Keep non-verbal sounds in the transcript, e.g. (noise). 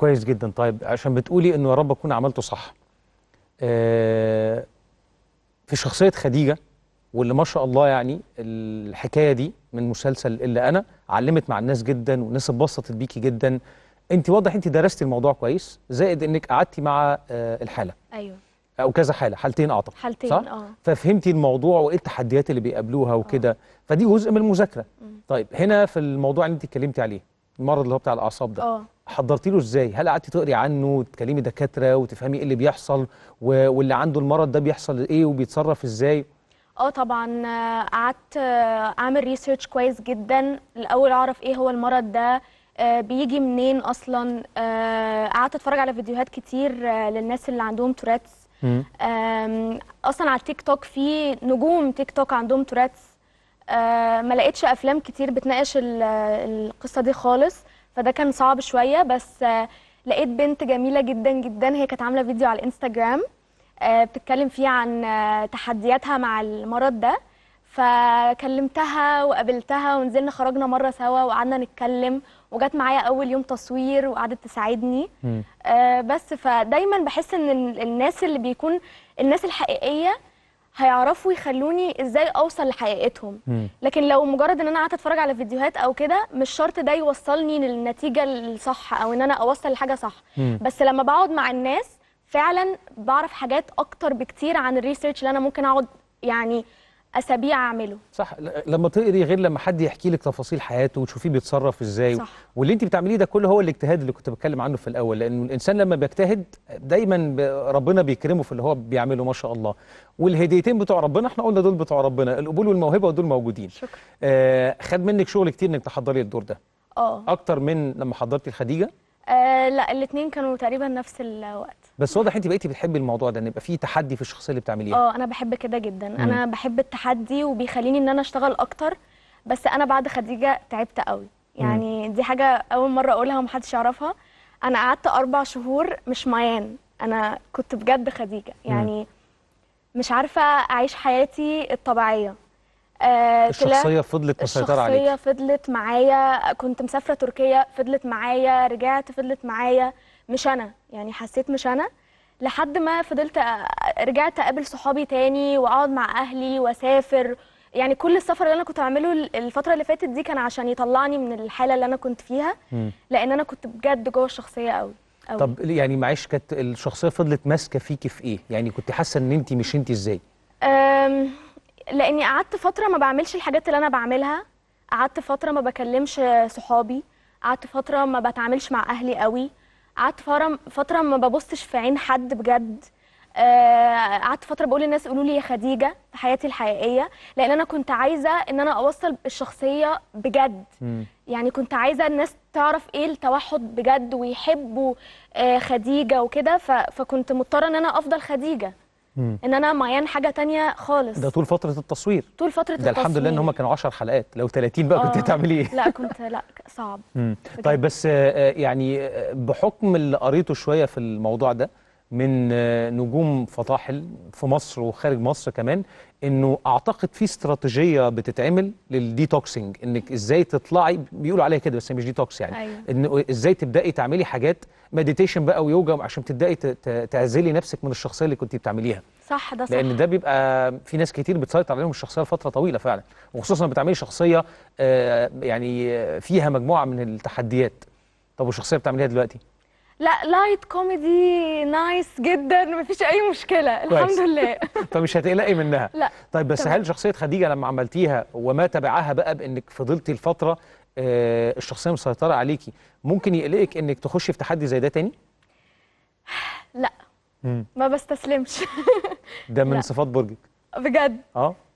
كويس جدا طيب عشان بتقولي انه يا رب اكون عملته صح ااا آه، في شخصيه خديجه واللي ما شاء الله يعني الحكايه دي من مسلسل اللي انا علمت مع الناس جدا والناس اتبسطت بيكي جدا انت واضح انت درستي الموضوع كويس زائد انك قعدتي مع آه، الحاله ايوه او كذا حاله حالتين اعتقد حالتين صح؟ اه ففهمتي الموضوع وايه التحديات اللي بيقابلوها وكده آه. فدي جزء من المذاكره طيب هنا في الموضوع اللي انت اتكلمتي عليه المرض اللي هو بتاع الاعصاب ده اه حضرتي له ازاي هل قعدتي تقري عنه وتكلمي دكاتره وتفهمي ايه اللي بيحصل و... واللي عنده المرض ده بيحصل ايه وبيتصرف ازاي اه طبعا قعدت اعمل ريسيرش كويس جدا الاول اعرف ايه هو المرض ده آه بيجي منين اصلا آه قعدت اتفرج على فيديوهات كتير آه للناس اللي عندهم توراتس اصلا على التيك توك في نجوم تيك توك عندهم توراتس آه، ما لقيتش افلام كتير بتناقش القصه دي خالص فده كان صعب شويه بس آه، لقيت بنت جميله جدا جدا هي كانت عامله فيديو على الانستجرام آه، بتتكلم فيه عن تحدياتها مع المرض ده فكلمتها وقابلتها ونزلنا خرجنا مره سوا وقعدنا نتكلم وجت معايا اول يوم تصوير وقعدت تساعدني آه بس فدايما بحس ان الناس اللي بيكون الناس الحقيقيه هيعرفوا يخلوني ازاي اوصل لحقيقتهم لكن لو مجرد ان انا قعدت اتفرج على فيديوهات او كده مش شرط ده يوصلني للنتيجه الصح او ان انا اوصل لحاجه صح مم. بس لما بقعد مع الناس فعلا بعرف حاجات اكتر بكتير عن الريسيرش اللي انا ممكن اقعد يعني اسابيع اعمله صح لما تقري غير لما حد يحكي لك تفاصيل حياته وتشوفيه بيتصرف ازاي صح. واللي انت بتعمليه ده كله هو الاجتهاد اللي كنت بتكلم عنه في الاول لانه الانسان لما بيجتهد دايما ربنا بيكرمه في اللي هو بيعمله ما شاء الله والهديتين بتوع ربنا احنا قلنا دول بتوع ربنا القبول والموهبه ودول موجودين شكرا آه خد منك شغل كتير انك تحضري الدور ده اه اكتر من لما حضرتي الخديجه آه لا الاثنين كانوا تقريبا نفس الوقت بس واضح انت بقيتي بتحبي الموضوع ده ان يبقى في تحدي في الشخصيه اللي بتعمليها اه انا بحب كده جدا مم. انا بحب التحدي وبيخليني ان انا اشتغل اكتر بس انا بعد خديجه تعبت قوي يعني مم. دي حاجه اول مره اقولها ومحدش يعرفها انا قعدت اربع شهور مش معيان انا كنت بجد خديجه يعني مم. مش عارفه اعيش حياتي الطبيعيه آه الشخصية فضلت مسيطرة عليك الشخصية فضلت معايا كنت مسافرة تركيا فضلت معايا رجعت فضلت معايا مش أنا يعني حسيت مش أنا لحد ما فضلت رجعت أقابل صحابي تاني وأقعد مع أهلي وأسافر يعني كل السفر اللي أنا كنت أعمله الفترة اللي فاتت دي كان عشان يطلعني من الحالة اللي أنا كنت فيها لأن أنا كنت بجد جوه الشخصية قوي أوي. طب يعني معلش كانت الشخصيه فضلت ماسكه فيكي في ايه؟ يعني كنت حاسه ان انت مش انت ازاي؟ لاني قعدت فتره ما بعملش الحاجات اللي انا بعملها قعدت فتره ما بكلمش صحابي قعدت فتره ما بتعاملش مع اهلي قوي قعدت فتره ما ببصش في عين حد بجد آه، قعدت فتره بقول للناس قولوا لي يا خديجه في حياتي الحقيقيه لان انا كنت عايزه ان انا اوصل الشخصيه بجد يعني كنت عايزه الناس تعرف ايه التوحد بجد ويحبوا آه، خديجه وكده فكنت مضطره ان انا افضل خديجه مم. ان انا معيان حاجه تانية خالص ده طول فتره التصوير طول فتره ده التصوير ده الحمد لله ان هم كانوا 10 حلقات لو 30 بقى كنت آه. هتعملي ايه لا كنت لا صعب مم. طيب بس آه، آه، يعني بحكم اللي قريته شويه في الموضوع ده من آه، نجوم فطاحل في مصر وخارج مصر كمان انه اعتقد في استراتيجيه بتتعمل للديتوكسنج انك ازاي تطلعي بيقولوا عليها كده بس مش ديتوكس يعني أيوة. ان ازاي تبداي تعملي حاجات مديتيشن بقى ويوجا عشان تبداي تعزلي نفسك من الشخصيه اللي كنت بتعمليها صح ده صح لان ده بيبقى في ناس كتير بتسيطر عليهم الشخصيه لفتره طويله فعلا وخصوصا بتعملي شخصيه آه، يعني آه، فيها مجموعه من التحديات طب والشخصيه بتعمليها دلوقتي لا لايت كوميدي نايس جدا مفيش اي مشكله الحمد لله (laughs) طب مش هتقلقي منها لا طيب بس طبعا. هل شخصيه خديجه لما عملتيها وما تبعها بقى بانك فضلتي الفتره آه الشخصيه مسيطره عليكي ممكن يقلقك انك تخشي في تحدي زي ده تاني لا مم. ما بستسلمش ده من (laughs) لا. صفات برجك بجد اه